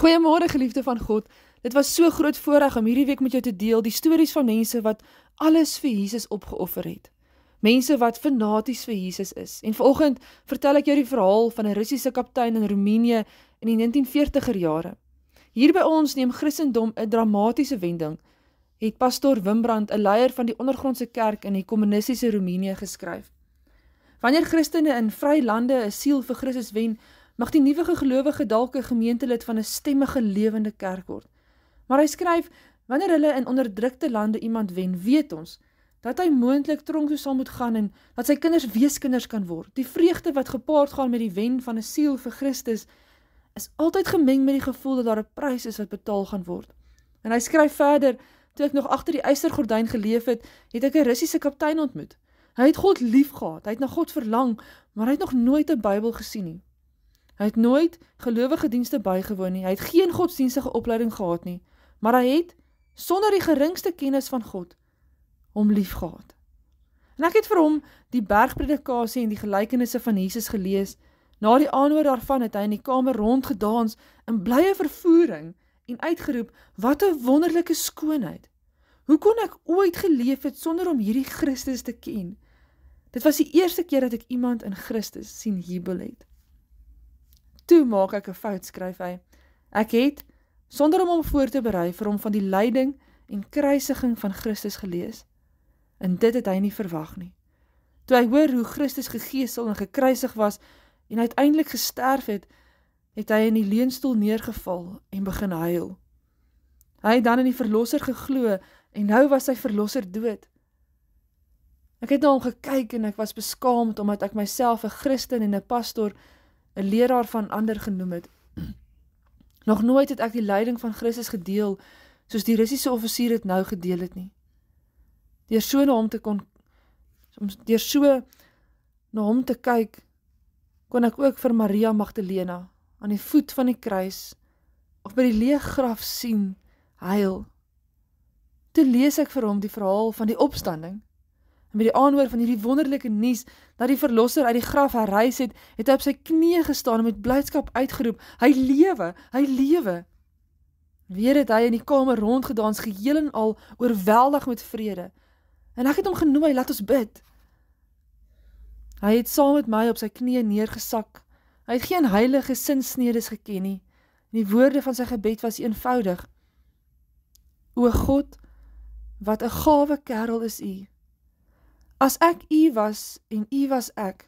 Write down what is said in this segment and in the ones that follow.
Goeiemôre geliefde van God. Dit was so groot voorreg om hierdie week met jou te deel die stories van mense wat alles vir Jesus opgeoffer het. Mense wat fanaties vir Jesus is. En vanoggend vertel ek jou die verhaal van 'n Russiese kaptein in Roemenië in die 1940er jare. Hier by ons neem Christendom 'n dramatiese wending. Het pastoor Wimbrand, 'n leier van die ondergrondse kerk in die kommunistiese Roemenië geskryf. Wanneer Christene in vrye lande 'n siel vir Christus wen, Mag die nuwe gelowige dalk 'n gemeentelid van 'n stemmige lewende kerk word. Maar hy skryf wanneer hulle in onderdrukte lande iemand wen, weet ons dat hy moontlik tronk toe sal moet gaan en dat sy kinders weeskinders kan word. Die vreugde wat gepaard gaan met die wen van 'n siel vir Christus is altyd gemeng met die gevoel dat daar 'n prys is wat betaal gaan word. En hy skryf verder, toe ek nog agter die eystergordyn geleef het, het ek 'n Russiese kaptein ontmoet. Hy het God liefgehad, hy het na God verlang, maar hy het nog nooit 'n Bybel gesien nie. Hy het nooit gelowige dienste bygewoon nie. Hy het geen godsdienstige opleiding gehad nie, maar hy het sonder die geringste kennis van God hom liefgehad. En ek het vir hom die bergpredikasie en die gelykenisse van Jesus gelees. Na die aanhoor daarvan het hy in die kamer rondgedans in blye vervoering en uitgeroep: "Wat 'n wonderlike skoonheid! Hoe kon ek ooit geleef het sonder om hierdie Christus te ken?" Dit was die eerste keer dat ek iemand in Christus sien jubel het toe maak ek 'n fout, skryf hy. Ek het sonder om hom voor te berei vir hom van die lyding en kruisiging van Christus gelees. En dit het hy nie verwag nie. Toe hy hoor hoe Christus gegeesel en gekruisig was en uiteindelik gesterf het, het hy in die leunstoel neergeval en begin huil. Hy het dan in die verlosser geglo en nou was sy verlosser dood. Ek het na nou hom gekyk en ek was beskaamd omdat ek myself 'n Christen en 'n pastor 'n leraar van ander genoem het. Nog nooit het ek die leiding van Christus gedeel soos die Russiese offisier dit nou gedeel het nie. Deur so na hom te kon om deur so na hom te kyk kon ek ook vir Maria Magdalena aan die voet van die kruis of by die leeg graf sien huil. Toe lees ek vir hom die verhaal van die opstanding En by die aanhoor van hierdie wonderlike nuus dat die verlosser uit die graf herrys het, het hy op sy knieë gestaan en met blydskap uitgeroep: "Hy lewe, hy lewe!" Weer het hy in die kamer rondgedans geheel en al oorweldig met vrede. En ek het hom genooi, "Laat ons bid." Hy het saam met my op sy knieë neergesak. Hy het geen heilige sinsnedes geken nie. En die woorde van sy gebed was eenvoudig: "O God, wat 'n gawe kerel is U!" As ek u was en u was ek,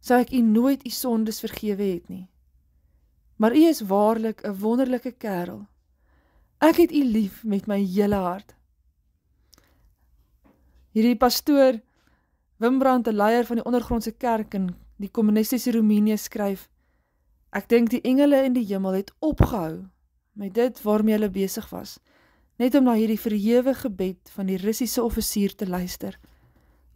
sou ek u nooit u sondes vergewe het nie. Maar u is waarlik 'n wonderlike kerel. Ek het u lief met my hele hart. Hierdie pastoor Wim Brandt, 'n leier van die ondergrondse kerk in die kommunistiese Roemenië skryf: Ek dink die engele in die hemel het opgehou met dit waarmee hulle besig was, net om na hierdie verhewe gebed van die Russiese offisier te luister.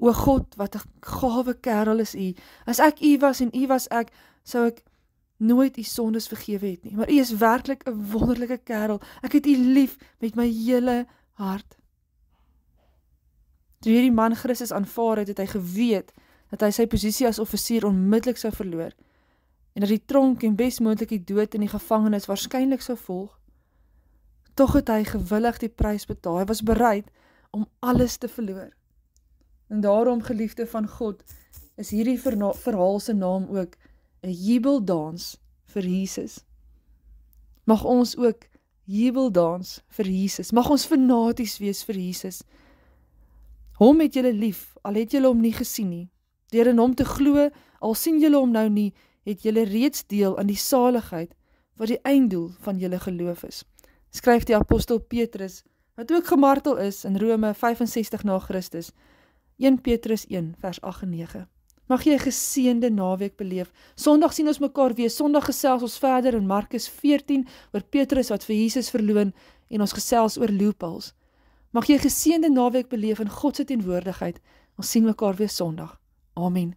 O God, wat 'n gawe kerel is U. As ek U was en U was ek, sou ek nooit U sondes vergewe het nie. Maar U is werklik 'n wonderlike kerel. Ek het U lief met my hele hart. Toe hierdie man Christus aanvaar het, het hy geweet dat hy sy posisie as offisier onmiddellik sou verloor en dat die tronk en besmoontlik die dood in die gevangenis waarskynlik sou volg. Tog het hy gewillig die prys betaal. Hy was bereid om alles te verloor. En daarom geliefde van God is hierdie verhaal se naam ook 'n jubeldans vir Jesus. Mag ons ook jubeldans vir Jesus. Mag ons fanaties wees vir Jesus. Hom het julle lief al het julle hom nie gesien nie. Deur in hom te glo al sien julle hom nou nie, het julle reeds deel aan die saligheid wat die einddoel van julle geloof is. Skryf die apostel Petrus wat ook gemartel is in Rome 65 na Christus 1 Petrus 1 vers 8 en 9. Mag jy 'n geseënde naweek beleef. Sondag sien ons mekaar weer. Sondag gesels ons verder in Markus 14 oor Petrus wat vir Jesus verloon en ons gesels oor loopels. Mag jy 'n geseënde naweek beleef in God se teenwoordigheid. Ons sien mekaar weer Sondag. Amen.